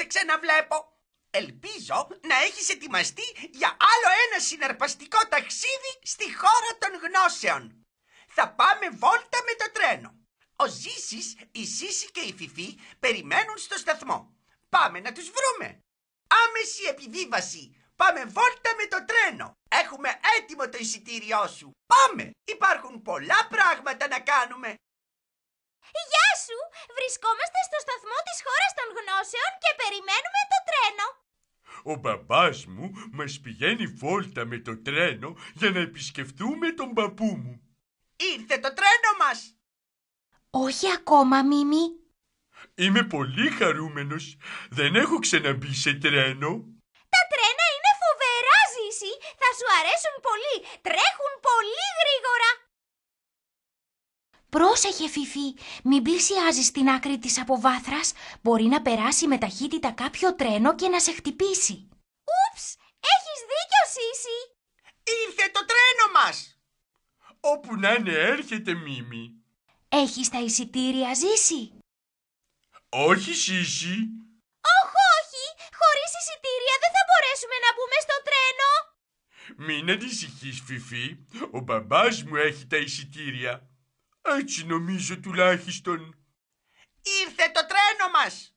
σε ξαναβλέπω. Ελπίζω να έχεις ετοιμαστεί για άλλο ένα συναρπαστικό ταξίδι στη χώρα των γνώσεων. Θα πάμε βόλτα με το τρένο. Ο Ζήσης, η Σύση και η Φιφή περιμένουν στο σταθμό. Πάμε να τους βρούμε. Άμεση επιβίβαση. Πάμε βόλτα με το τρένο. Έχουμε έτοιμο το εισιτήριό σου. Πάμε. Υπάρχουν πολλά πράγματα να κάνουμε. Γεια σου! Βρισκόμαστε στο σταθμό της χώρας των γνώσεων και περιμένουμε το τρένο. Ο μπαμπάς μου μας πηγαίνει βόλτα με το τρένο για να επισκεφτούμε τον παππού μου. Ήρθε το τρένο μας! Όχι ακόμα, Μίμη. Είμαι πολύ χαρούμενος. Δεν έχω ξαναμπεί σε τρένο. Τα τρένα είναι φοβερά, Ζήση. Θα σου αρέσουν πολύ. Τρέχουν πολύ γρήγορα. Πρόσεχε, Φιφί, μην πλησιάζεις στην άκρη της αποβάθρας. Μπορεί να περάσει με ταχύτητα κάποιο τρένο και να σε χτυπήσει. Ούψ, έχεις δίκιο, Σίση. Ήρθε το τρένο μας. Όπου να είναι έρχεται, Μίμη. Έχεις τα εισιτήρια, Ζήση. Όχι, Σίση. Όχι, όχι. Χωρίς εισιτήρια δεν θα μπορέσουμε να μπούμε στο τρένο. Μην ανησυχείς, Φιφί. Ο μπαμπάς μου έχει τα εισιτήρια. Έτσι νομίζω τουλάχιστον. Ήρθε το τρένο μας.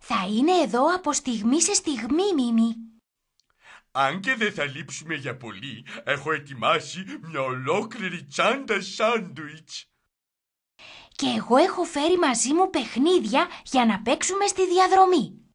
Θα είναι εδώ από στιγμή σε στιγμή, Μίμη. Αν και δεν θα λείψουμε για πολύ, έχω ετοιμάσει μια ολόκληρη τσάντα σάντουιτς. Και εγώ έχω φέρει μαζί μου παιχνίδια για να παίξουμε στη διαδρομή.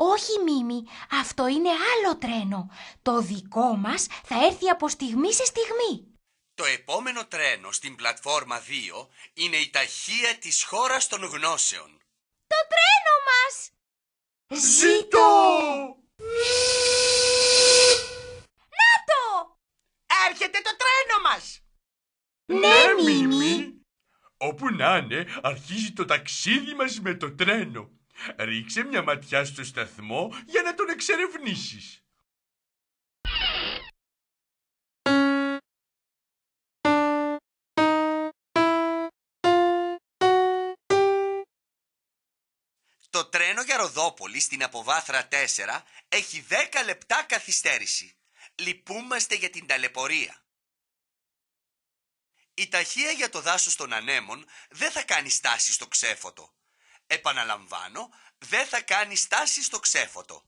«Όχι Μίμη, αυτό είναι άλλο τρένο. Το δικό μας θα έρθει από στιγμή σε στιγμή». Το επόμενο τρένο στην πλατφόρμα 2 είναι η ταχεία της χώρας των γνώσεων. Το τρένο μας! Ζήτω! Να το! Έρχεται το τρένο μας! Ναι, ναι Μίμη! Όπου να είναι, αρχίζει το ταξίδι μας με το τρένο. Ρίξε μια ματιά στο σταθμό για να τον εξερευνήσεις. Το τρένο για Ροδόπολη στην αποβάθρα 4 έχει 10 λεπτά καθυστέρηση. Λυπούμαστε για την ταλαιπωρία. Η ταχεία για το δάσος των ανέμων δεν θα κάνει στάση στο ξέφωτο επαναλαμβάνω, δεν θα κάνει στάση στο ξέφωτο.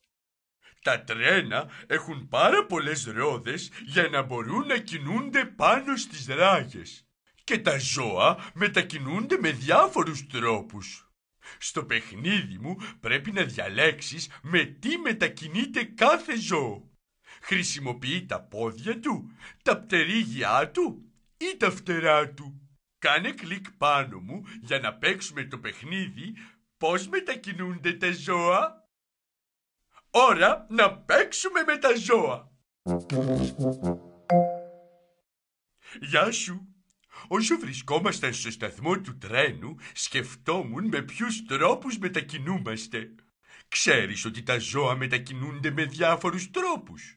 Τα τρένα έχουν πάρα πολλές ρόδες για να μπορούν να κινούνται πάνω στις ράγες. Και τα ζώα μετακινούνται με διάφορους τρόπους. Στο παιχνίδι μου πρέπει να διαλέξεις με τι μετακινείται κάθε ζώο. Χρησιμοποιεί τα πόδια του, τα πτερίγια του ή τα φτερά του. Κάνε κλικ πάνω μου για να παίξουμε το παιχνίδι πώς μετακινούνται τα ζώα. Ώρα να παίξουμε με τα ζώα. Γεια σου. Όσο βρισκόμασταν στο σταθμό του τρένου, σκεφτόμουν με ποιους τρόπους μετακινούμαστε. Ξέρεις ότι τα ζώα μετακινούνται με διάφορους τρόπους.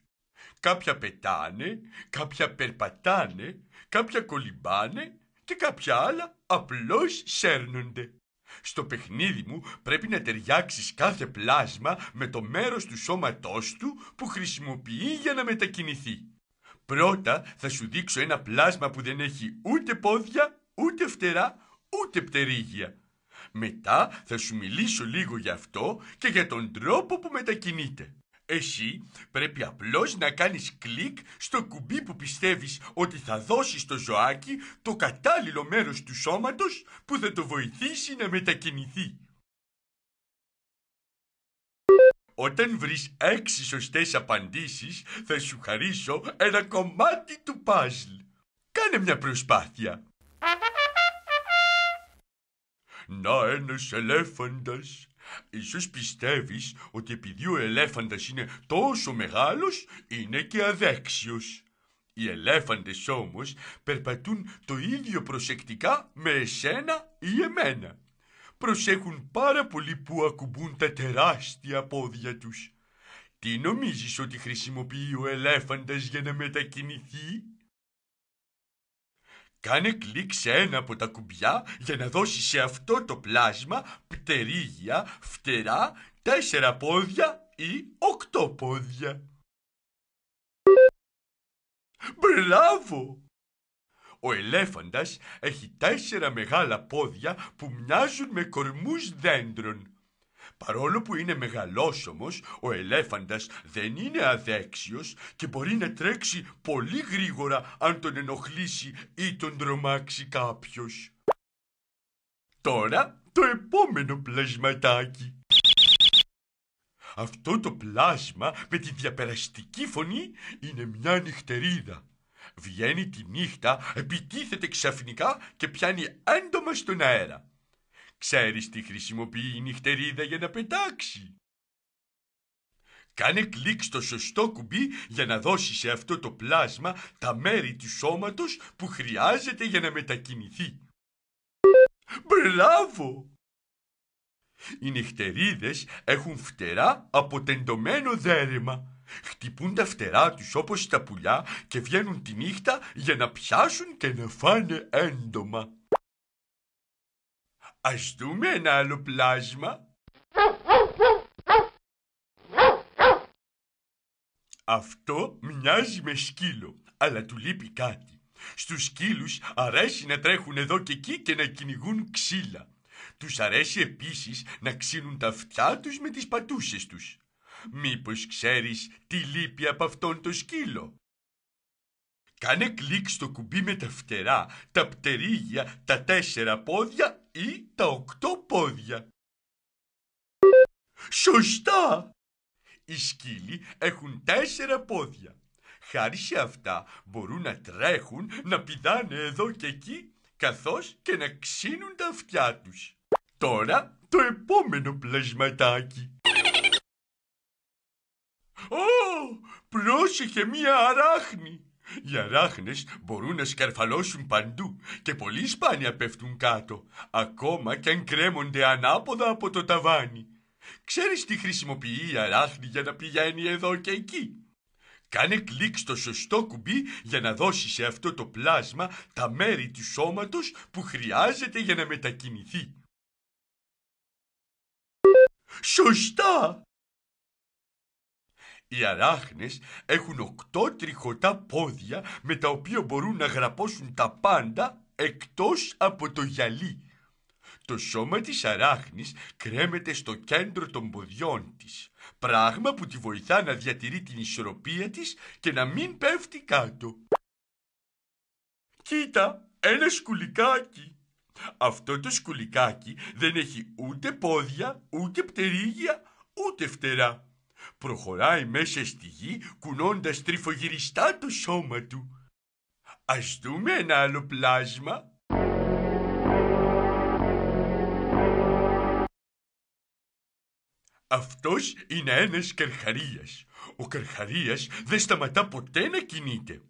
Κάποια πετάνε, κάποια περπατάνε, κάποια κολυμπάνε και κάποια άλλα απλώς σέρνονται. Στο παιχνίδι μου πρέπει να ταιριάξεις κάθε πλάσμα με το μέρος του σώματός του που χρησιμοποιεί για να μετακινηθεί. Πρώτα θα σου δείξω ένα πλάσμα που δεν έχει ούτε πόδια, ούτε φτερά, ούτε πτερίγια. Μετά θα σου μιλήσω λίγο για αυτό και για τον τρόπο που μετακινείται. Εσύ πρέπει απλώς να κάνεις κλικ στο κουμπί που πιστεύεις ότι θα δώσεις στο ζωάκι το κατάλληλο μέρος του σώματος που θα το βοηθήσει να μετακινηθεί. Όταν βρεις έξι σωστές απαντήσεις θα σου χαρίσω ένα κομμάτι του παζλ. Κάνε μια προσπάθεια. Να ένας ελέφαντας Ίσως πιστεύεις ότι επειδή ο ελέφαντας είναι τόσο μεγάλος, είναι και αδέξιος. Οι ελέφαντες όμως περπατούν το ίδιο προσεκτικά με εσένα ή εμένα. Προσέχουν πάρα πολύ που ακουμπούν τα τεράστια πόδια τους. Τι νομίζεις ότι χρησιμοποιεί ο ελέφαντας για να μετακινηθεί? Κάνε κλικ σε ένα από τα κουμπιά για να δώσει σε αυτό το πλάσμα πτερίγια, φτερά, τέσσερα πόδια ή οκτώ πόδια. Μπράβο! Ο ελέφαντας έχει τέσσερα μεγάλα πόδια που μοιάζουν με κορμούς δέντρων. Παρόλο που είναι μεγαλόσωμος, ο ελέφαντας δεν είναι αδέξιος και μπορεί να τρέξει πολύ γρήγορα αν τον ενοχλήσει ή τον τρομάξει κάποιος. Τώρα το επόμενο πλασματάκι. Αυτό το πλάσμα με τη διαπεραστική φωνή είναι μια νυχτερίδα. Βγαίνει τη νύχτα, επιτίθεται ξαφνικά και πιάνει έντομα στον αέρα. Ξέρεις τι χρησιμοποιεί η νυχτερίδα για να πετάξει. Κάνε κλικ στο σωστό κουμπί για να δώσεις σε αυτό το πλάσμα τα μέρη του σώματος που χρειάζεται για να μετακινηθεί. Μπράβο! Οι νυχτερίδες έχουν φτερά από τεντωμένο δέρμα. Χτυπούν τα φτερά τους όπως τα πουλιά και βγαίνουν τη νύχτα για να πιάσουν και να φάνε έντομα. Ας δούμε ένα άλλο πλάσμα. Αυτό μοιάζει με σκύλο, αλλά του λείπει κάτι. Στους σκύλους αρέσει να τρέχουν εδώ και εκεί και να κυνηγούν ξύλα. Τους αρέσει επίσης να ξύνουν τα αυτιά τους με τις πατούσες τους. Μήπως ξέρεις τι λείπει από αυτόν το σκύλο. Κάνε κλικ στο κουμπί με τα φτερά, τα πτερίγια, τα τέσσερα πόδια ή τα οκτώ πόδια. Σωστά! Οι σκύλοι έχουν τέσσερα πόδια. Χάρη σε αυτά μπορούν να τρέχουν, να πηδάνε εδώ και εκεί, καθώς και να ξύνουν τα αυτιά τους. Τώρα το επόμενο πλασματάκι. Ω, πρόσεχε μία αράχνη. Οι αράχνες μπορούν να σκαρφαλώσουν παντού και πολύ σπάνια πέφτουν κάτω, ακόμα κι αν κρέμονται ανάποδα από το ταβάνι. Ξέρεις τι χρησιμοποιεί η αράχνη για να πηγαίνει εδώ και εκεί. Κάνε κλικ στο σωστό κουμπί για να δώσει σε αυτό το πλάσμα τα μέρη του σώματος που χρειάζεται για να μετακινηθεί. Σωστά! Οι αράχνες έχουν οκτώ τριχωτά πόδια με τα οποία μπορούν να γραπώσουν τα πάντα εκτός από το γυαλί. Το σώμα της αράχνης κρέμεται στο κέντρο των ποδιών της, πράγμα που τη βοηθά να διατηρεί την ισορροπία της και να μην πέφτει κάτω. Κοίτα, ένα σκουλικάκι. Αυτό το σκουλικάκι δεν έχει ούτε πόδια, ούτε πτερίγια, ούτε φτερά προχωράει μέσα στη γη κουνώντας τρυφογυριστά το σώμα του. Ας δούμε ένα άλλο πλάσμα. Αυτός είναι ένας καρχαρίας. Ο καρχαρίας δεν σταματά ποτέ να κινείται.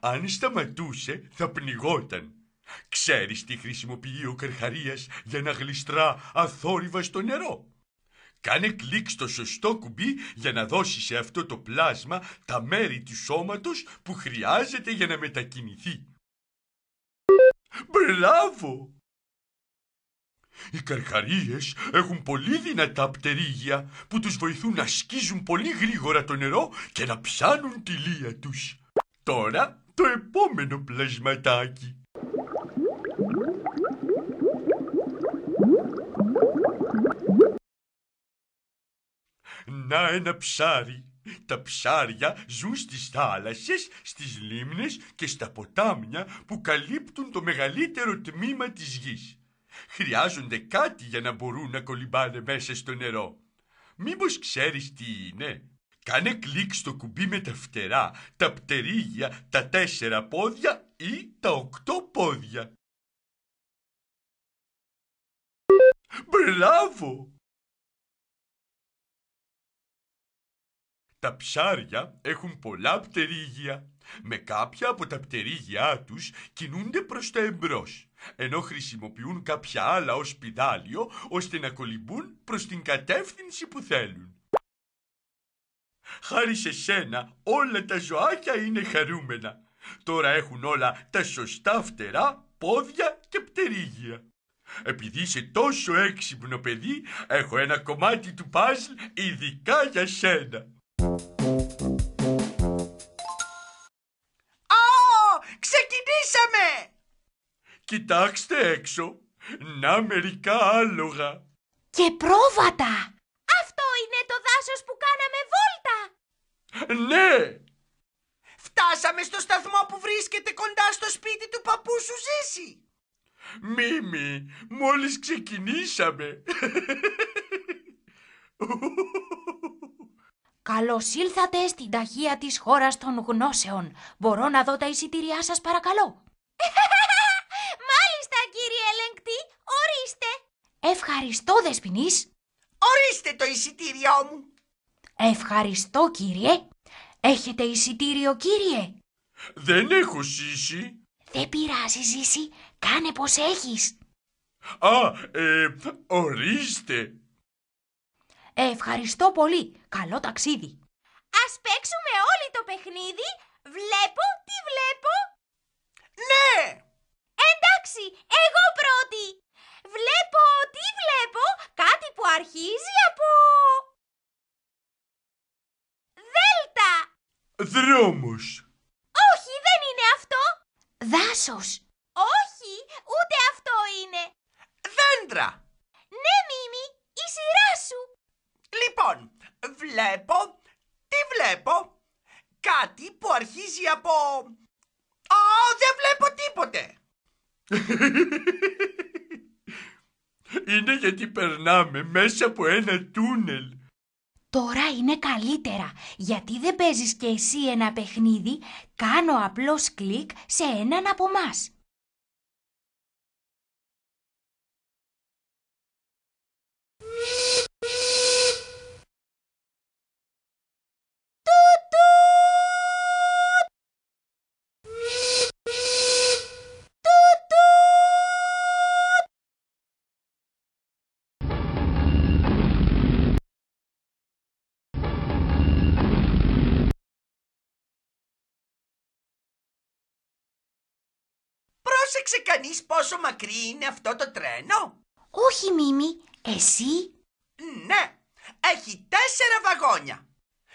Αν σταματούσε θα πνιγόταν. Ξέρεις τι χρησιμοποιεί ο καρχαρίας για να γλιστρά αθόρυβα στο νερό. Κάνε κλικ στο σωστό κουμπί για να δώσει σε αυτό το πλάσμα τα μέρη του σώματος που χρειάζεται για να μετακινηθεί. Μπράβο! Οι καρχαρίες έχουν πολύ δυνατά πτερίγια που τους βοηθούν να σκίζουν πολύ γρήγορα το νερό και να ψάνουν τη λία τους. Τώρα το επόμενο πλασματάκι. Να ένα ψάρι. Τα ψάρια ζουν στις θάλασσες, στις λίμνες και στα ποτάμια που καλύπτουν το μεγαλύτερο τμήμα της γης. Χρειάζονται κάτι για να μπορούν να κολυμπάνε μέσα στο νερό. Μήπως ξέρεις τι είναι. Κάνε κλικ στο κουμπί με τα φτερά, τα πτερίγια, τα τέσσερα πόδια ή τα οκτώ πόδια. Μπράβο! Τα ψάρια έχουν πολλά πτερίγια. Με κάποια από τα πτερίγια τους κινούνται προς τα εμπρός, ενώ χρησιμοποιούν κάποια άλλα ως πιδάλιο ώστε να κολυμπούν προς την κατεύθυνση που θέλουν. Χάρη σε σένα όλα τα ζωάκια είναι χαρούμενα. Τώρα έχουν όλα τα σωστά φτερά, πόδια και πτερίγια. Επειδή είσαι τόσο έξυπνο παιδί, έχω ένα κομμάτι του παζλ ειδικά για σένα. Ξεκινήσαμε! Κοιτάξτε έξω. Να μερικά άλογα. Και πρόβατα. Αυτό είναι το δάσος που κάναμε βόλτα. Ναι. Φτάσαμε στο σταθμό που βρίσκεται κοντά στο σπίτι του παππού σου Ζήση. Μίμη, μόλις ξεκινήσαμε. Καλώς ήλθατε στην ταχεία της χώρας των γνώσεων. Μπορώ να δω τα εισιτήριά σας παρακαλώ. Μάλιστα κύριε ελεγκτή, ορίστε. Ευχαριστώ Δεσποινής. Ορίστε το εισιτήριό μου. Ευχαριστώ κύριε. Έχετε εισιτήριο κύριε. Δεν έχω Ζήση». Δεν πειράζει Ζήση, κάνε πως έχεις. Α, ε, ορίστε. Ε, ευχαριστώ πολύ. Καλό ταξίδι. Ας παίξουμε όλοι το παιχνίδι. Βλέπω τι βλέπω. Ναι. Εντάξει, εγώ πρώτη. Βλέπω τι βλέπω. Κάτι που αρχίζει από... Δέλτα. Δρόμος. Όχι, δεν είναι αυτό. Δάσος. Όχι, ούτε αυτό είναι. Δέντρα. βλέπω, τι βλέπω, κάτι που αρχίζει από... Α δεν βλέπω τίποτε. Είναι γιατί περνάμε μέσα από ένα τούνελ. Τώρα είναι καλύτερα, γιατί δεν παίζεις και εσύ ένα παιχνίδι, κάνω απλώς κλικ σε έναν από μας. Πρόσεξε κανείς πόσο μακρύ είναι αυτό το τρένο. Όχι Μίμη, εσύ. Ναι, έχει τέσσερα βαγόνια.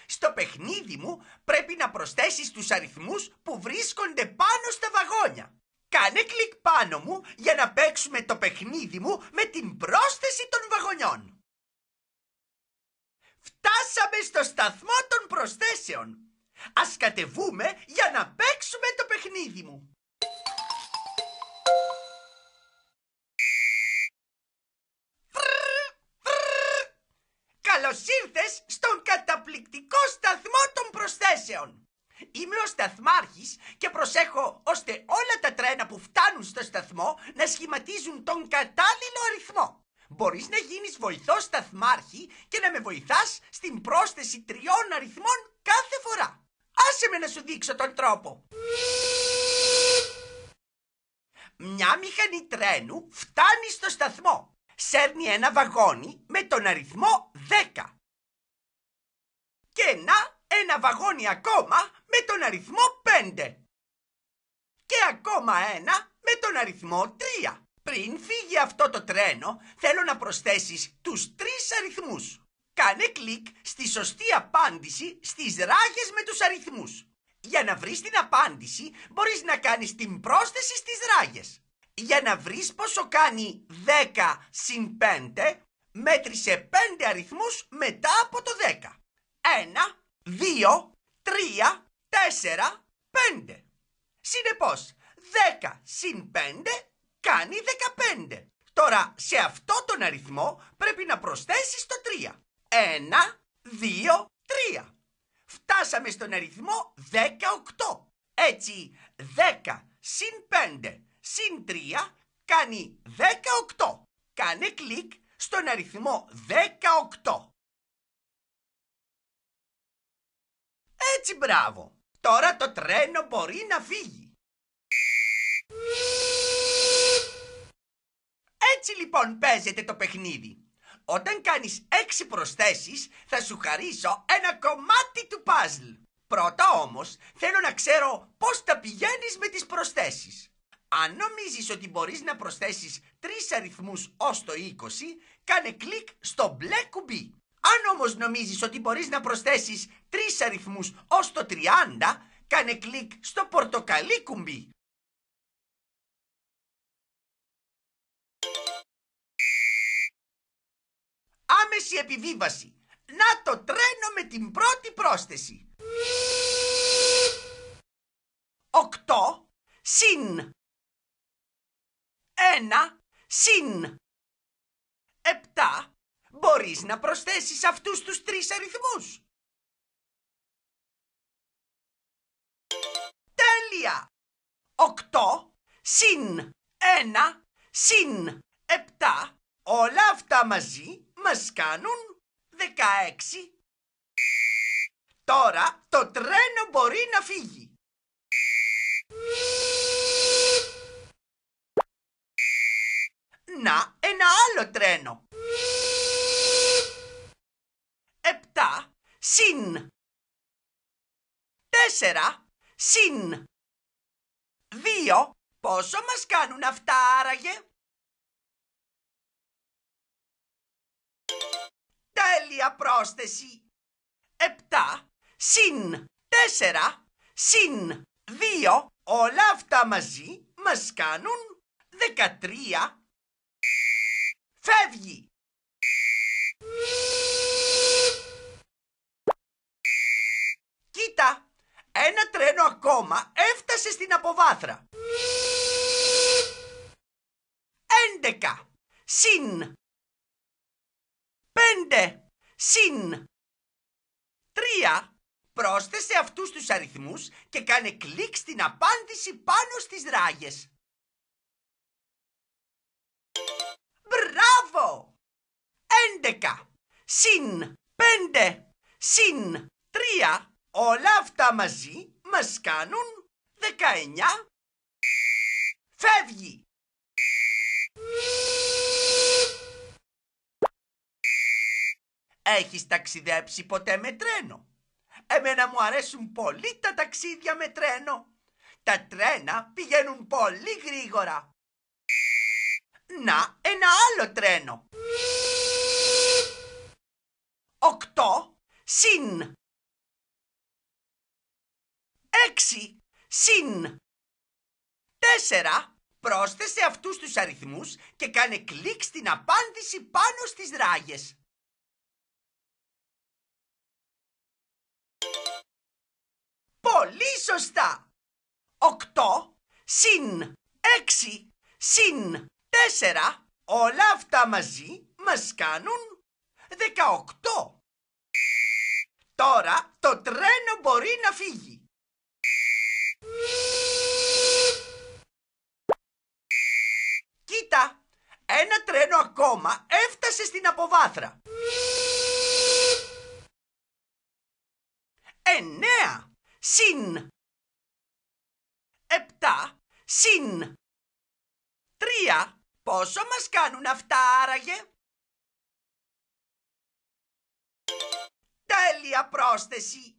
Στο παιχνίδι μου πρέπει να προσθέσεις τους αριθμούς που βρίσκονται πάνω στα βαγόνια. Κάνε κλικ πάνω μου για να παίξουμε το παιχνίδι μου με την πρόσθεση των βαγονιών. Φτάσαμε στο σταθμό των προσθέσεων. Ας κατεβούμε για να παίξουμε το παιχνίδι μου. στον καταπληκτικό σταθμό των προσθέσεων. Είμαι ο σταθμάρχης και προσέχω ώστε όλα τα τρένα που φτάνουν στο σταθμό να σχηματίζουν τον κατάλληλο αριθμό. Μπορείς να γίνεις βοηθός σταθμάρχη και να με βοηθάς στην πρόσθεση τριών αριθμών κάθε φορά. Άσε με να σου δείξω τον τρόπο. Μια μηχανή τρένου φτάνει στο σταθμό σέρνει ένα βαγόνι με τον αριθμό 10. Και να, ένα βαγόνι ακόμα με τον αριθμό 5. Και ακόμα ένα με τον αριθμό 3. Πριν φύγει αυτό το τρένο, θέλω να προσθέσεις τους τρεις αριθμούς. Κάνε κλικ στη σωστή απάντηση στις ράγες με τους αριθμούς. Για να βρεις την απάντηση, μπορείς να κάνεις την πρόσθεση στις ράγες. Για να βρεις πόσο κάνει 10 συν 5, μέτρησε 5 αριθμούς μετά από το 10. 1, 2, 3, 4, 5. Συνεπώς, 10 συν 5 κάνει 15. Τώρα, σε αυτό τον αριθμό πρέπει να προσθέσεις το 3. 1, 2, 3. Φτάσαμε στον αριθμό 18. Έτσι, 10 συν 5 συν 3 κάνει 18. Κάνε κλικ στον αριθμό 18. Έτσι μπράβο. Τώρα το τρένο μπορεί να φύγει. Έτσι λοιπόν παίζεται το παιχνίδι. Όταν κάνεις έξι προσθέσεις θα σου χαρίσω ένα κομμάτι του παζλ. Πρώτα όμως θέλω να ξέρω πώς τα πηγαίνεις με τις προσθέσεις. Αν νομίζεις ότι μπορείς να προσθέσεις τρεις αριθμούς ως το 20, κάνε κλικ στο μπλε κουμπί. Αν όμως νομίζεις ότι μπορείς να προσθέσεις τρεις αριθμούς ως το 30, κάνε κλικ στο πορτοκαλί κουμπί. Άμεση επιβίβαση. Να το τρένο με την πρώτη πρόσθεση. 8 συν ένα συν. Επτά μπορείς να προσθέσεις αυτούς τους τρεις αριθμούς. Τέλεια! Οκτώ συν ένα συν επτά όλα αυτά μαζί μας κάνουν δεκαέξι. Τώρα το τρένο μπορεί να φύγει. τέσσερα συν δύο πόσο μας κάνουν αυτά άραγε. Τέλεια πρόσθεση. Επτά συν τέσσερα συν δύο όλα αυτά μαζί μας κάνουν δεκατρία. Φεύγει. ένα τρένο ακόμα έφτασε στην αποβάθρα. 11 συν 5 συν 3 πρόσθεσε αυτούς τους αριθμούς και κάνε κλικ στην απάντηση πάνω στις ράγες. Μπράβο! 11 συν 5 συν 3 Όλα αυτά μαζί μας κάνουν 19. Φεύγει. Έχεις ταξιδέψει ποτέ με τρένο. Εμένα μου αρέσουν πολύ τα ταξίδια με τρένο. Τα τρένα πηγαίνουν πολύ γρήγορα. Να, ένα άλλο τρένο. Οκτώ συν 6 συν 4 πρόσθεσε αυτούς τους αριθμούς και κάνε κλικ στην απάντηση πάνω στις ράγες. Πολύ σωστά! 8 συν 6 συν 4 όλα αυτά μαζί μας κάνουν 18. Τώρα το τρένο μπορεί να φύγει. Κοίτα, ένα τρένο ακόμα έφτασε στην αποβάθρα. Εννέα συν επτά συν τρία. Πόσο μας κάνουν αυτά άραγε? Τέλεια πρόσθεση!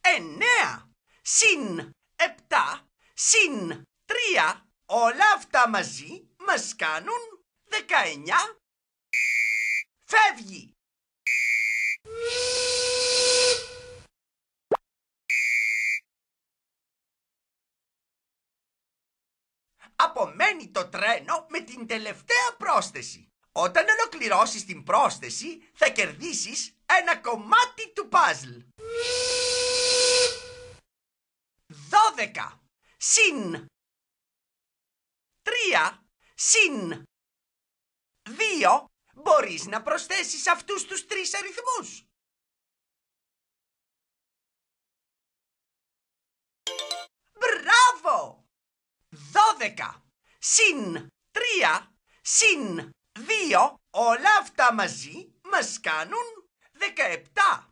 Εννέα συν επτά, συν τρία, όλα αυτά μαζί μας κάνουν δεκαεννιά. Φεύγει. Απομένει το τρένο με την τελευταία πρόσθεση. Όταν ολοκληρώσεις την πρόσθεση θα κερδίσεις ένα κομμάτι του παζλ. δώδεκα συν τρία συν δύο μπορείς να προσθέσεις αυτούς τους τρεις αριθμούς. Μπράβο! Δώδεκα συν τρία συν δύο όλα αυτά μαζί μας κάνουν δεκαεπτά.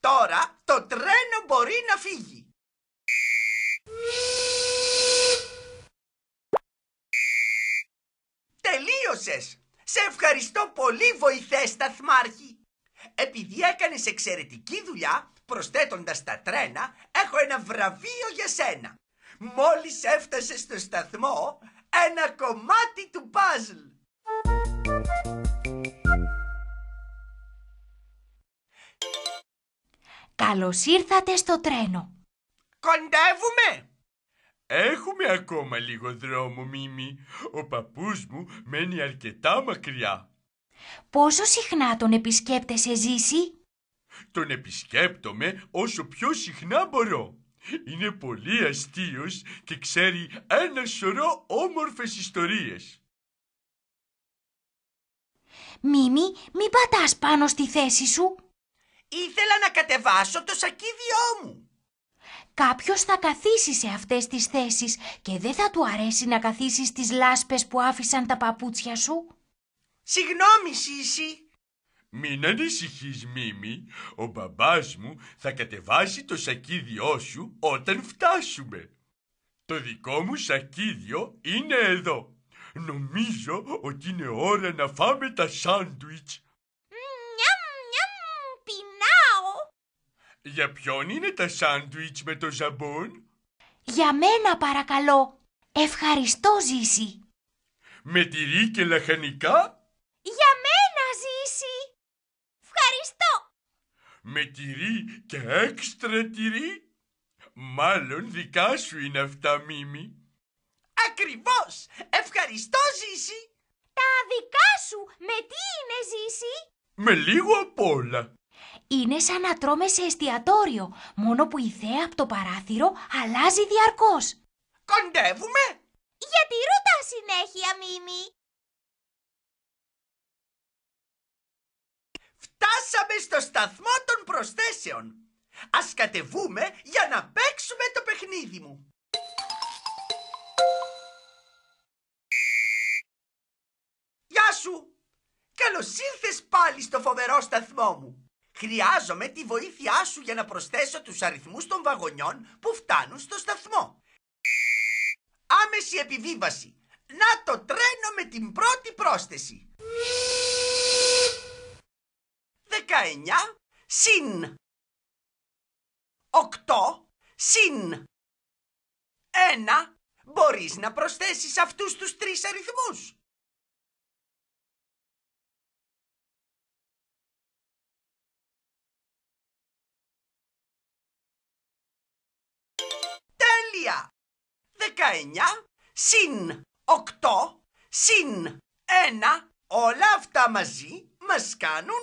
Τώρα το τρένο μπορεί να φύγει. Τελείωσες! Σε ευχαριστώ πολύ βοηθέ σταθμάρχη. Επειδή έκανες εξαιρετική δουλειά, προσθέτοντας τα τρένα, έχω ένα βραβείο για σένα. Μόλις έφτασες στο σταθμό, ένα κομμάτι του παζλ. Καλώς ήρθατε στο τρένο. Κοντεύουμε! Έχουμε ακόμα λίγο δρόμο, Μίμη. Ο παππούς μου μένει αρκετά μακριά. Πόσο συχνά τον επισκέπτεσαι, Ζήση? Τον επισκέπτομαι όσο πιο συχνά μπορώ. Είναι πολύ αστείος και ξέρει ένα σωρό όμορφες ιστορίες. Μίμη, μην πατάς πάνω στη θέση σου. Ήθελα να κατεβάσω το σακίδιό μου. Κάποιος θα καθίσει σε αυτές τις θέσεις και δεν θα του αρέσει να καθίσει στις λάσπες που άφησαν τα παπούτσια σου. Συγγνώμη, Σίση. Μην ανησυχείς, Μίμη. Ο μπαμπάς μου θα κατεβάσει το σακίδιό σου όταν φτάσουμε. Το δικό μου σακίδιο είναι εδώ. Νομίζω ότι είναι ώρα να φάμε τα σάντουιτς. Για ποιον είναι τα σάντουιτς με το ζαμπόν? Για μένα παρακαλώ. Ευχαριστώ Ζήση. Με τυρί και λαχανικά? Για μένα Ζήση. Ευχαριστώ. Με τυρί και έξτρα τυρί? Μάλλον δικά σου είναι αυτά Μίμη. Ακριβώς. Ευχαριστώ Ζήση. Τα δικά σου με τι είναι Ζήση? Με λίγο απ' όλα. Είναι σαν να τρώμε σε εστιατόριο, μόνο που η θέα από το παράθυρο αλλάζει διαρκώς. Κοντεύουμε! Γιατί ρωτά συνέχεια, Μίμη. Φτάσαμε στο σταθμό των προσθέσεων. Ας κατεβούμε για να παίξουμε το παιχνίδι μου. Γεια σου! Καλώς ήρθες πάλι στο φοβερό σταθμό μου. Χρειάζομαι τη βοήθειά σου για να προσθέσω τους αριθμούς των βαγονιών που φτάνουν στο σταθμό. Άμεση επιβίβαση. Να το τρένο με την πρώτη πρόσθεση. 19 συν 8 συν 1 μπορείς να προσθέσεις αυτούς τους τρεις αριθμούς. 19 συν 8 συν 1 όλα αυτά μαζί μας κάνουν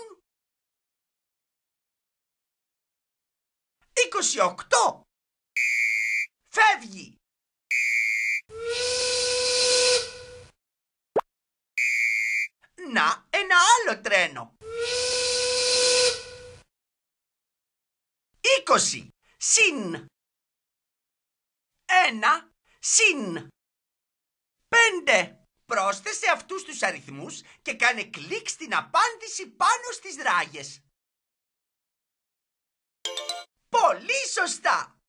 28 Φεύγει Να ένα άλλο τρένο 20 συν ένα συν. Πέντε. Πρόσθεσε αυτούς τους αριθμούς και κάνε κλικ στην απάντηση πάνω στις ράγες. Πολύ σωστά!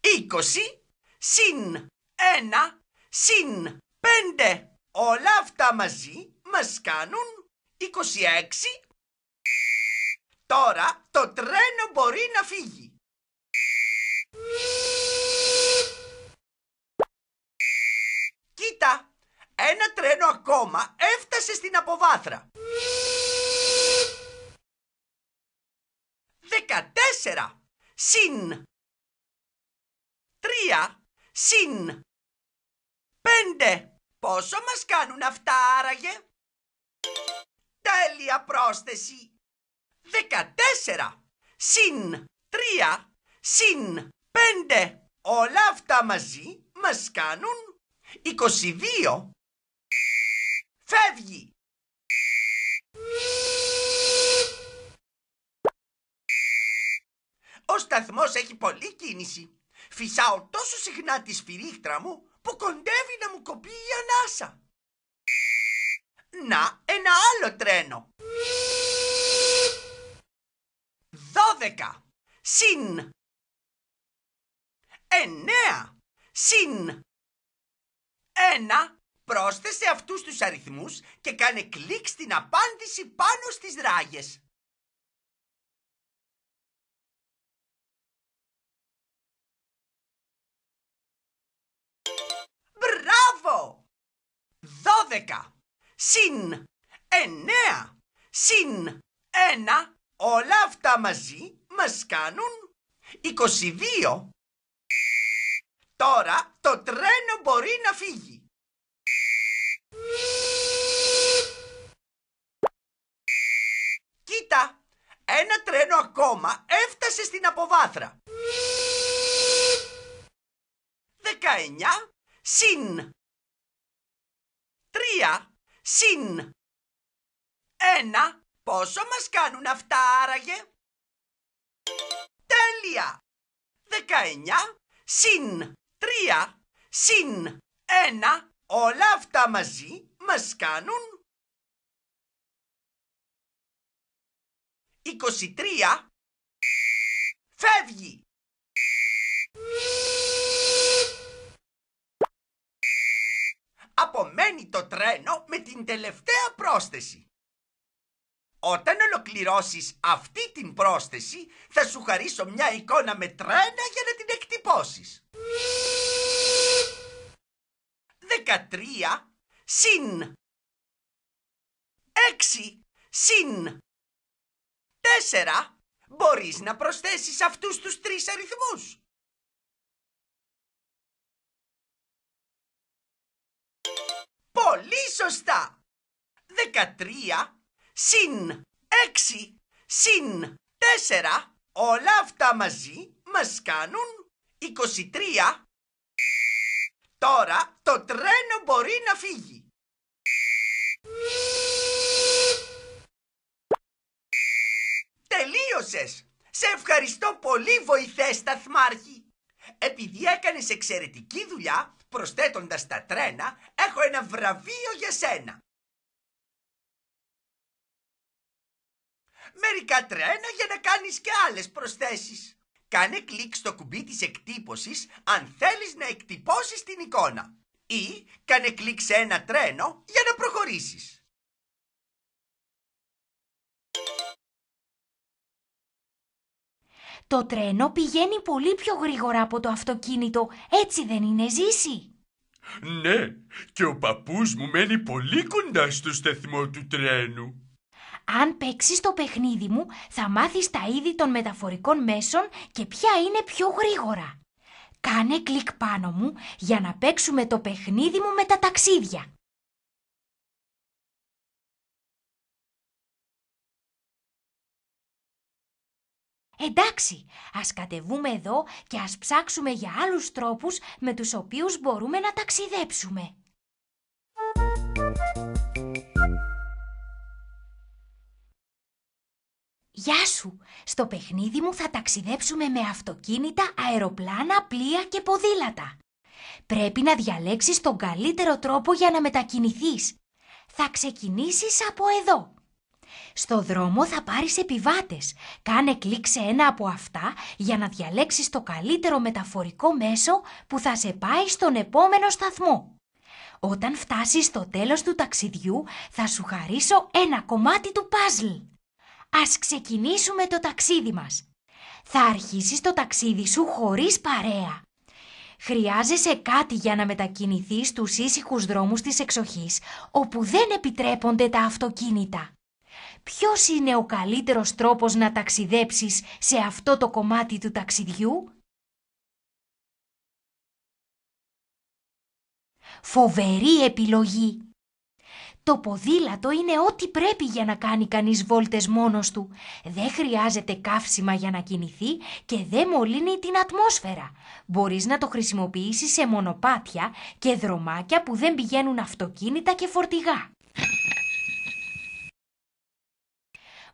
20 συν 1 συν 5. Όλα αυτά μαζί μας κάνουν 26. Τώρα το τρένο μπορεί να φύγει. ένα τρένο ακόμα έφτασε στην αποβάθρα. 14 συν 3 συν 5. Πόσο μας κάνουν αυτά άραγε? Τέλεια πρόσθεση. 14 συν 3 συν 5. Όλα αυτά μαζί μας κάνουν 22 Φεύγει! Ο σταθμός έχει πολλή κίνηση. Φυσάω τόσο συχνά τη σφυρίχτρα μου που κοντεύει να μου κοπεί η ανάσα. Να, ένα άλλο τρένο. Δώδεκα! Συν. Εννέα! Συν. Ένα! πρόσθεσε αυτούς τους αριθμούς και κάνε κλικ στην απάντηση πάνω στις ράγες. Μπράβο! 12 συν 9 συν 1 όλα αυτά μαζί μας κάνουν 22. Τώρα το τρένο μπορεί να φύγει. Κοίτα, ένα τρένο ακόμα έφτασε στην αποβάθρα. 19 συν 3 συν 1 πόσο μας κάνουν αυτά άραγε. Τέλεια! 19 συν 3 συν 1 Όλα αυτά μαζί μας κάνουν 23 Φεύγει Απομένει το τρένο με την τελευταία πρόσθεση Όταν ολοκληρώσεις αυτή την πρόσθεση θα σου χαρίσω μια εικόνα με τρένα για να την εκτυπώσεις 13 συν 6 συν 4 μπορείς να προσθέσεις αυτούς τους τρεις αριθμούς. Πολύ σωστά! 13 συν 6 συν 4 όλα αυτά μαζί μας κάνουν 23 Τώρα το τρένο μπορεί να φύγει. Τελείωσες. Σε ευχαριστώ πολύ βοηθέ σταθμάρχη. Επειδή έκανες εξαιρετική δουλειά, προσθέτοντας τα τρένα, έχω ένα βραβείο για σένα. Μερικά τρένα για να κάνεις και άλλες προσθέσεις. Κάνε κλικ στο κουμπί της εκτύπωσης αν θέλεις να εκτυπώσεις την εικόνα ή κάνε κλικ σε ένα τρένο για να προχωρήσεις. Το τρένο πηγαίνει πολύ πιο γρήγορα από το αυτοκίνητο, έτσι δεν είναι ζήσει. Ναι, και ο παππούς μου μένει πολύ κοντά στο σταθμό του τρένου. Αν παίξεις το παιχνίδι μου, θα μάθεις τα είδη των μεταφορικών μέσων και ποια είναι πιο γρήγορα. Κάνε κλικ πάνω μου για να παίξουμε το παιχνίδι μου με τα ταξίδια. Εντάξει, ας κατεβούμε εδώ και ας ψάξουμε για άλλους τρόπους με τους οποίους μπορούμε να ταξιδέψουμε. Γεια σου! Στο παιχνίδι μου θα ταξιδέψουμε με αυτοκίνητα, αεροπλάνα, πλοία και ποδήλατα. Πρέπει να διαλέξεις τον καλύτερο τρόπο για να μετακινηθείς. Θα ξεκινήσεις από εδώ. Στο δρόμο θα πάρεις επιβάτες. Κάνε κλικ σε ένα από αυτά για να διαλέξεις το καλύτερο μεταφορικό μέσο που θα σε πάει στον επόμενο σταθμό. Όταν φτάσεις στο τέλος του ταξιδιού θα σου χαρίσω ένα κομμάτι του παζλ. Ας ξεκινήσουμε το ταξίδι μας. Θα αρχίσεις το ταξίδι σου χωρίς παρέα. Χρειάζεσαι κάτι για να μετακινηθείς στους ήσυχους δρόμους της εξοχής, όπου δεν επιτρέπονται τα αυτοκίνητα. Ποιος είναι ο καλύτερος τρόπος να ταξιδέψεις σε αυτό το κομμάτι του ταξιδιού? Φοβερή επιλογή! Το ποδήλατο είναι ό,τι πρέπει για να κάνει κανείς βόλτες μόνος του. Δεν χρειάζεται καύσιμα για να κινηθεί και δεν μολύνει την ατμόσφαιρα. Μπορείς να το χρησιμοποιήσεις σε μονοπάτια και δρομάκια που δεν πηγαίνουν αυτοκίνητα και φορτηγά.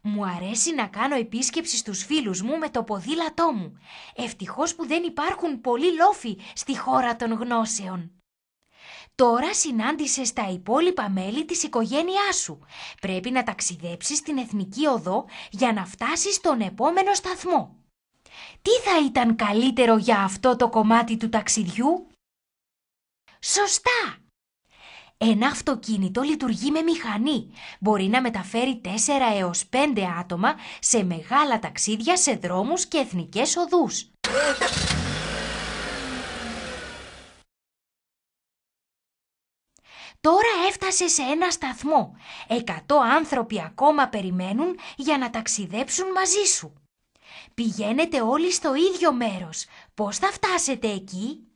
Μου αρέσει να κάνω επίσκεψη στους φίλους μου με το ποδήλατό μου. Ευτυχώς που δεν υπάρχουν πολλοί λόφοι στη χώρα των γνώσεων. Τώρα συνάντησες τα υπόλοιπα μέλη της οικογένειάς σου. Πρέπει να ταξιδέψεις την εθνική οδό για να φτάσεις στον επόμενο σταθμό. Τι θα ήταν καλύτερο για αυτό το κομμάτι του ταξιδιού? Σωστά! Ένα αυτοκίνητο λειτουργεί με μηχανή. Μπορεί να μεταφέρει 4 έως 5 άτομα σε μεγάλα ταξίδια σε δρόμους και εθνικές οδούς. Τώρα έφτασε σε ένα σταθμό. Εκατό άνθρωποι ακόμα περιμένουν για να ταξιδέψουν μαζί σου. Πηγαίνετε όλοι στο ίδιο μέρος. Πώς θα φτάσετε εκεί?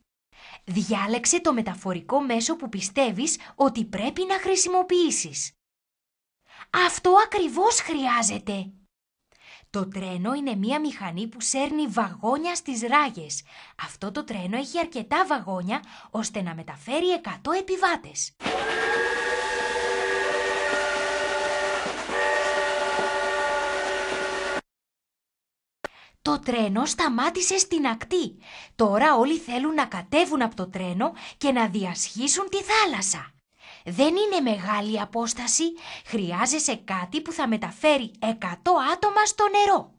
Διάλεξε το μεταφορικό μέσο που πιστεύεις ότι πρέπει να χρησιμοποιήσεις. Αυτό ακριβώς χρειάζεται. Το τρένο είναι μία μηχανή που σέρνει βαγόνια στις ράγες. Αυτό το τρένο έχει αρκετά βαγόνια ώστε να μεταφέρει 100 επιβάτες. Το τρένο σταμάτησε στην ακτή. Τώρα όλοι θέλουν να κατέβουν από το τρένο και να διασχίσουν τη θάλασσα. Δεν είναι μεγάλη απόσταση, χρειάζεσαι κάτι που θα μεταφέρει 100 άτομα στο νερό.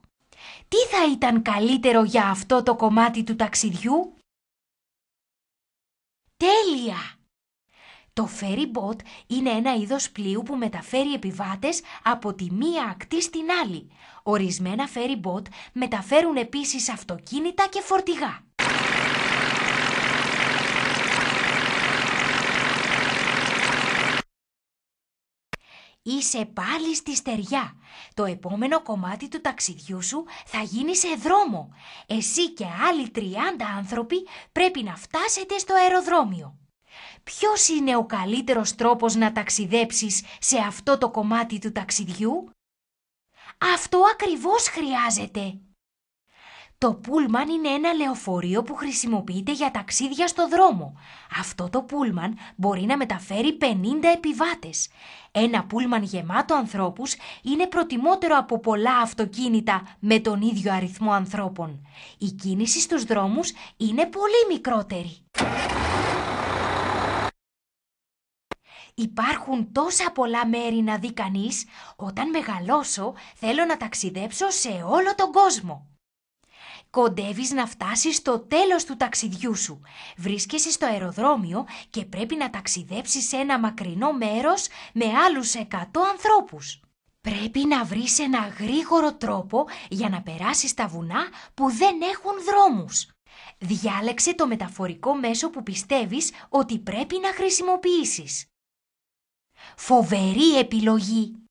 Τι θα ήταν καλύτερο για αυτό το κομμάτι του ταξιδιού? Τέλεια! Το ferry boat είναι ένα είδος πλοίου που μεταφέρει επιβάτες από τη μία ακτή στην άλλη. Ορισμένα ferry boat μεταφέρουν επίσης αυτοκίνητα και φορτηγά. Είσαι πάλι στη στεριά. Το επόμενο κομμάτι του ταξιδιού σου θα γίνει σε δρόμο. Εσύ και άλλοι 30 άνθρωποι πρέπει να φτάσετε στο αεροδρόμιο. Ποιος είναι ο καλύτερος τρόπος να ταξιδέψεις σε αυτό το κομμάτι του ταξιδιού? Αυτό ακριβώς χρειάζεται. Το πούλμαν είναι ένα λεωφορείο που χρησιμοποιείται για ταξίδια στο δρόμο. Αυτό το πούλμαν μπορεί να μεταφέρει 50 επιβάτες. Ένα πούλμαν γεμάτο ανθρώπους είναι προτιμότερο από πολλά αυτοκίνητα με τον ίδιο αριθμό ανθρώπων. Η κίνηση στους δρόμους είναι πολύ μικρότερη. Υπάρχουν τόσα πολλά μέρη να δει κανείς, όταν μεγαλώσω θέλω να ταξιδέψω σε όλο τον κόσμο. Κοντεύεις να φτάσεις στο τέλος του ταξιδιού σου. Βρίσκεσαι στο αεροδρόμιο και πρέπει να ταξιδέψεις σε ένα μακρινό μέρος με άλλους 100 ανθρώπους. Πρέπει να βρεις ένα γρήγορο τρόπο για να περάσεις τα βουνά που δεν έχουν δρόμους. Διάλεξε το μεταφορικό μέσο που πιστεύεις ότι πρέπει να χρησιμοποιήσεις. Φοβερή επιλογή!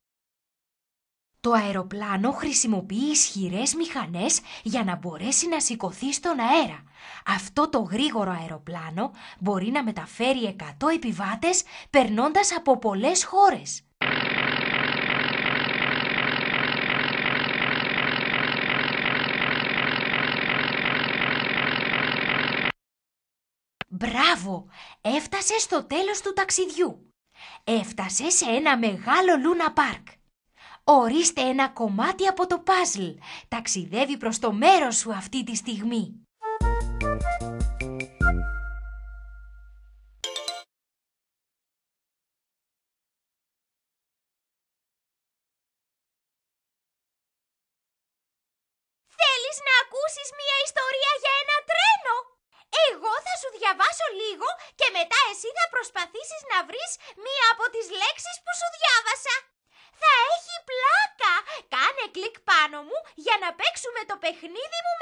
Το αεροπλάνο χρησιμοποιεί ισχυρές μηχανές για να μπορέσει να σηκωθεί στον αέρα. Αυτό το γρήγορο αεροπλάνο μπορεί να μεταφέρει 100 επιβάτες περνώντας από πολλές χώρες. Μπράβο! Έφτασες στο τέλος του ταξιδιού. Έφτασες σε ένα μεγάλο Λούνα Πάρκ. Ορίστε ένα κομμάτι από το παζλ. Ταξιδεύει προς το μέρος σου αυτή τη στιγμή. Θέλεις να ακούσεις μια ιστορία για ένα τρένο? Εγώ θα σου διαβάσω λίγο και μετά εσύ θα προσπαθήσεις να βρεις μία από τις λέξεις Magnífico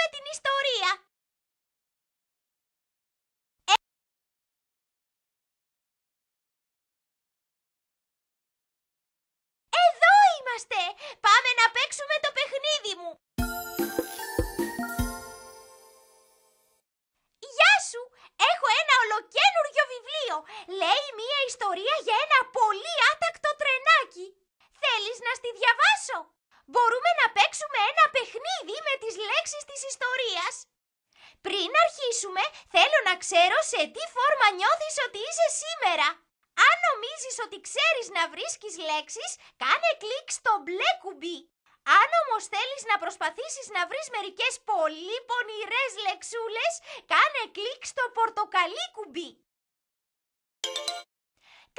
να βρεις μερικές πολύ πονηρές λεξούλες, κάνε κλικ στο πορτοκαλί κουμπί.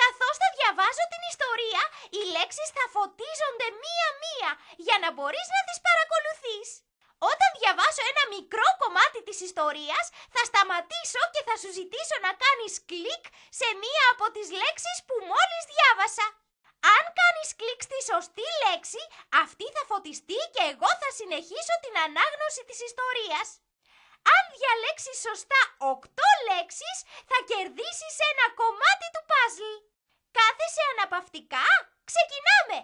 Καθώς θα διαβάζω την ιστορία, οι λέξεις θα φωτίζονται μία-μία για να μπορείς να τις παρακολουθείς. Όταν διαβάσω ένα μικρό κομμάτι της ιστορίας, θα σταματήσω και θα σου ζητήσω να κάνεις κλικ σε μία από τις λέξεις που μόλις διάβασα. Αν κάνεις κλικ στη σωστή λέξη, αυτή θα φωτιστεί και εγώ θα συνεχίσω την ανάγνωση της ιστορίας. Αν διαλέξεις σωστά 8 λέξεις, θα κερδίσεις ένα κομμάτι του παζλ. Κάθεσαι αναπαυτικά, ξεκινάμε!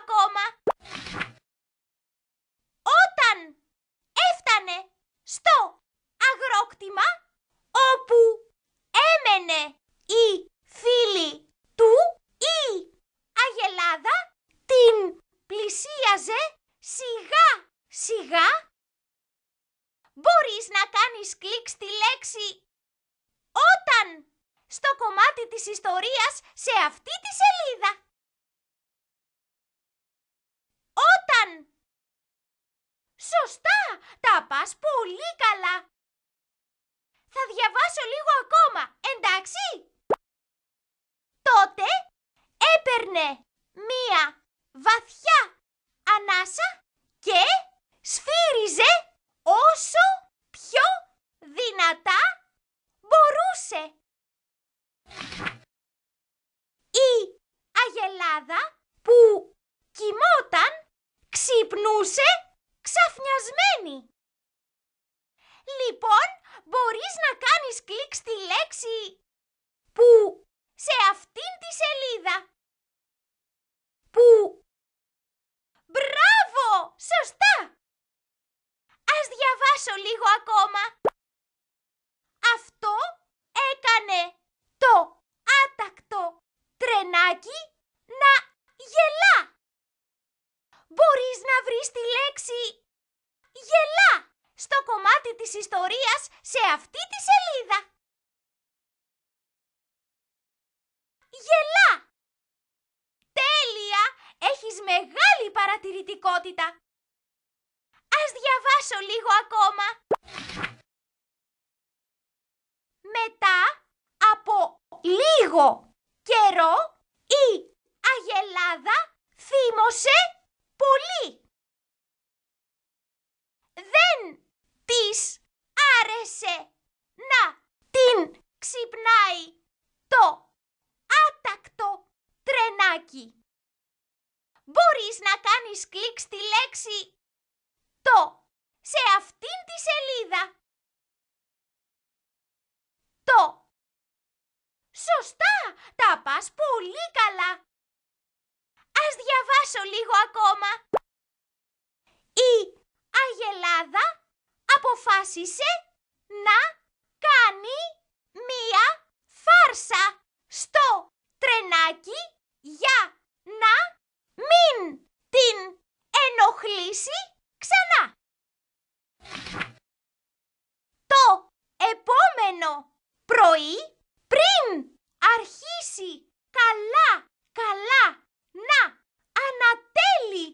ακόμα. Όταν έφτανε στο αγρόκτημα όπου έμενε η φίλη του, η Αγελάδα την πλησίαζε σιγά σιγά. Μπορείς να κάνεις κλικ στη λέξη όταν στο κομμάτι της ιστορίας σε αυτή τη σελίδα. Σωστά! Τα πας πολύ καλά! Θα διαβάσω λίγο ακόμα, εντάξει! Τότε έπαιρνε μία βαθιά ανάσα και σφύριζε όσο πιο δυνατά μπορούσε. Η αγελάδα που κοιμόταν Ξυπνούσε ξαφνιασμένη. Λοιπόν, μπορείς να κάνεις κλικ στη λέξη που σε αυτήν τη σελίδα. Που. Μπράβο! Σωστά! Ας διαβάσω λίγο ακόμα. Αυτό έκανε το άτακτο τρενάκι να γελά μπορείς να βρεις τη λέξη γελά στο κομμάτι της ιστορίας σε αυτή τη σελίδα. Γελά! Τέλεια! Έχεις μεγάλη παρατηρητικότητα. Ας διαβάσω λίγο ακόμα. Μετά από λίγο καιρό η Αγελάδα θύμωσε πολύ. Δεν της άρεσε να την ξυπνάει το άτακτο τρενάκι. Μπορείς να κάνεις κλικ στη λέξη «το» σε αυτήν τη σελίδα. Το. Σωστά, τα πας πολύ καλά. Ας διαβάσω λίγο ακόμα. Η Αγελάδα αποφάσισε να κάνει μία φάρσα στο τρενάκι για να μην την ενοχλήσει ξανά. Το επόμενο πρωί πριν αρχίσει καλά καλά να ανατέλει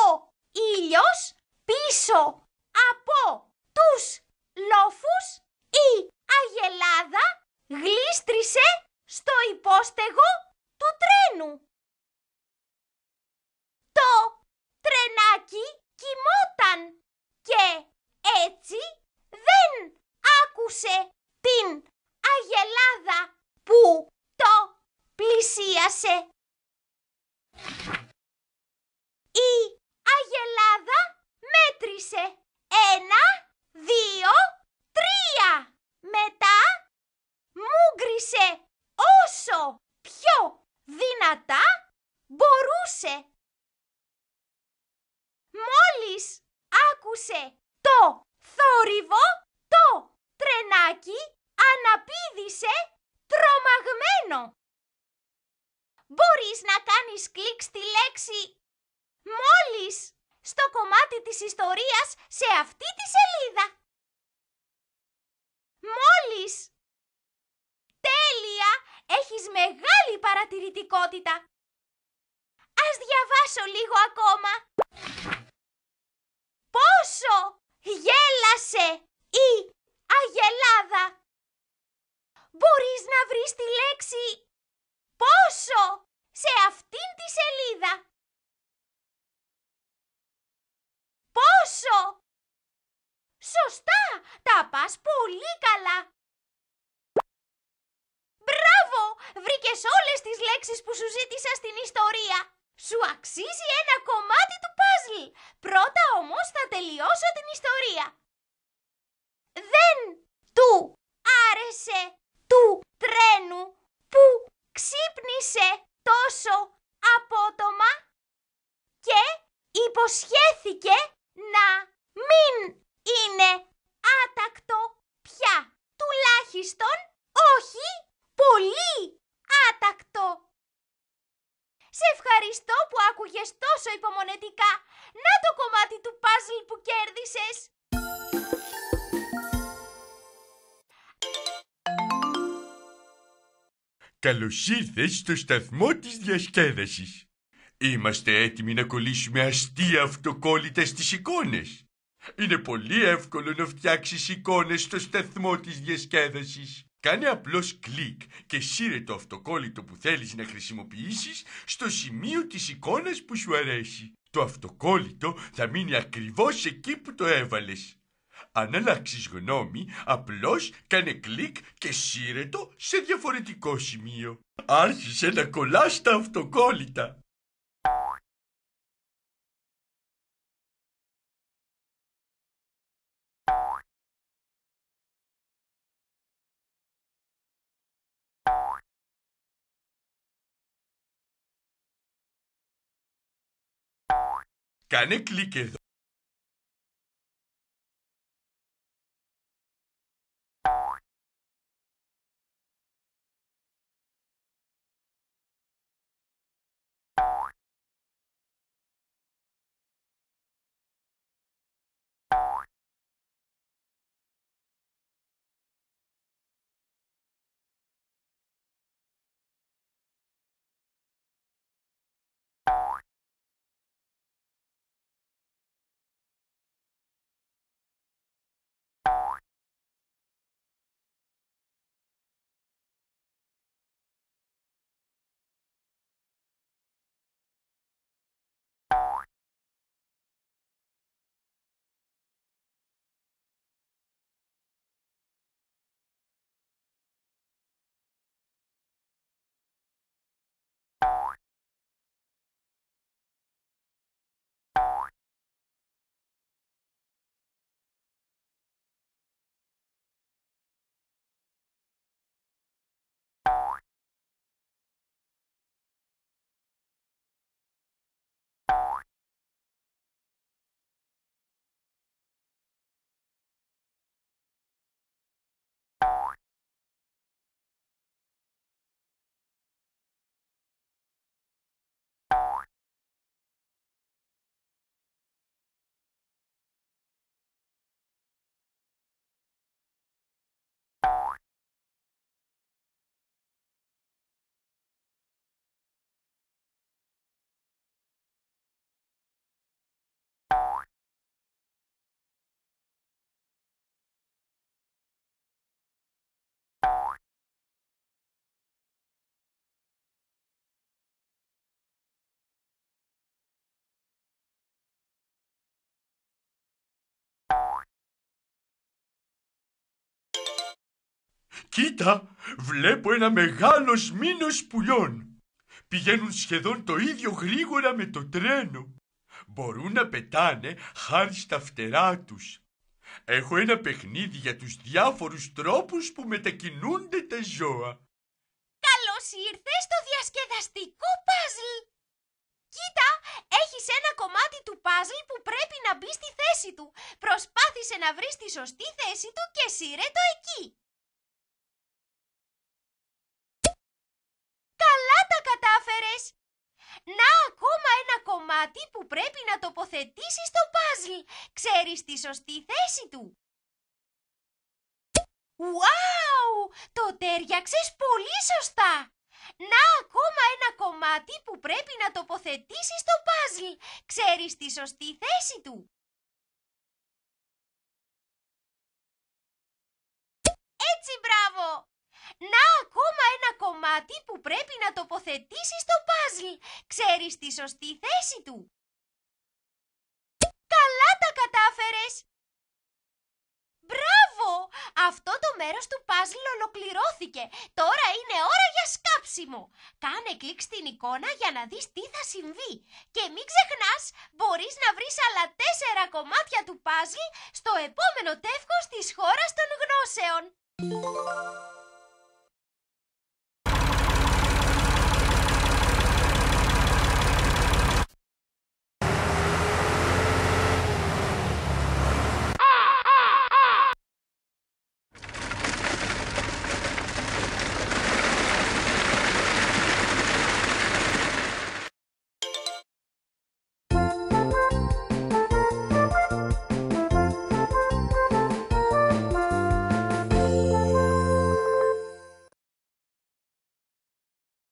ο ήλιος πίσω από τους Σωστά! Τα πας πολύ καλά! Μπράβο! Βρήκες όλες τις λέξεις που σου ζήτησα στην ιστορία! Σου αξίζει ένα κομμάτι του παζλ! Πρώτα όμως θα τελειώσω την ιστορία! Δεν του άρεσε του τρένου που ξύπνησε τόσο απότομα και υποσχέθηκε να μην είναι άτακτο πια. Τουλάχιστον όχι πολύ άτακτο. Σε ευχαριστώ που άκουγες τόσο υπομονετικά. Να το κομμάτι του παζλ που κέρδισες. Καλώς ήρθες στο σταθμό της διασκέδασης. Είμαστε έτοιμοι να κολλήσουμε αστεία αυτοκόλλητα στις εικόνες. Είναι πολύ εύκολο να φτιάξεις εικόνες στο σταθμό της διασκέδασης. Κάνε απλώς κλικ και σύρε το αυτοκόλλητο που θέλεις να χρησιμοποιήσεις στο σημείο της εικόνας που σου αρέσει. Το αυτοκόλλητο θα μείνει ακριβώς εκεί που το έβαλες. Αν αλλάξεις γνώμη, απλώς κάνε κλικ και σύρε το σε διαφορετικό σημείο. Άρχισε να κολλάς τα αυτοκόλλητα. Cane clique. Κοίτα, βλέπω ένα μεγάλο μήνο πουλιών. Πηγαίνουν σχεδόν το ίδιο γρήγορα με το τρένο. Μπορούν να πετάνε χάρη στα φτερά τους. Έχω ένα παιχνίδι για τους διάφορους τρόπους που μετακινούνται τα ζώα. Καλώς ήρθες στο διασκεδαστικό παζλ. Κοίτα, έχεις ένα κομμάτι του παζλ που πρέπει να μπει στη θέση του. Προσπάθησε να βρεις τη σωστή θέση του και σύρε το εκεί. Καλά τα κατάφερες! Να ακόμα ένα κομμάτι που πρέπει να τοποθετήσεις στο παζλ. Ξέρεις τη σωστή θέση του. Wow! Το τέριαξες πολύ σωστά! Να ακόμα ένα κομμάτι που πρέπει να τοποθετήσεις στο παζλ. Ξέρεις τη σωστή θέση του. Έτσι μπράβο! Να ακόμα ένα κομμάτι που πρέπει να τοποθετήσεις το παζλ. Ξέρεις τη σωστή θέση του. Καλά τα κατάφερες. Μπράβο! Αυτό το μέρος του παζλ ολοκληρώθηκε. Τώρα είναι ώρα για σκάψιμο. Κάνε κλικ στην εικόνα για να δεις τι θα συμβεί. Και μην ξεχνάς, μπορείς να βρεις άλλα τέσσερα κομμάτια του παζλ στο επόμενο τεύχος της χώρας των γνώσεων.